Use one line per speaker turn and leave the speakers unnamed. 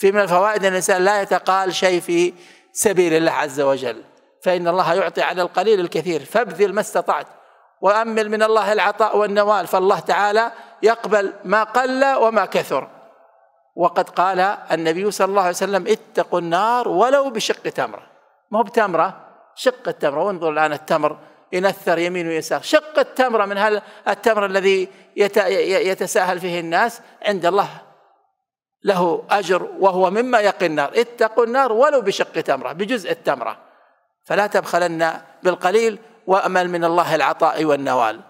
في من الفوائد أن الإنسان لا يتقال شيء في سبيل الله عز وجل فإن الله يعطي على القليل الكثير فابذل ما استطعت وأمل من الله العطاء والنوال فالله تعالى يقبل ما قل وما كثر وقد قال النبي صلى الله عليه وسلم اتقوا النار ولو بشق تمرة ما هو بتمرة شق التمرة وانظر الآن التمر ينثر يمين ويسار شق التمرة من هل التمر الذي يتساهل فيه الناس عند الله له أجر وهو مما يقي النار اتقوا النار ولو بشق تمرة بجزء التمرة فلا تبخلن بالقليل وأمل من الله العطاء والنوال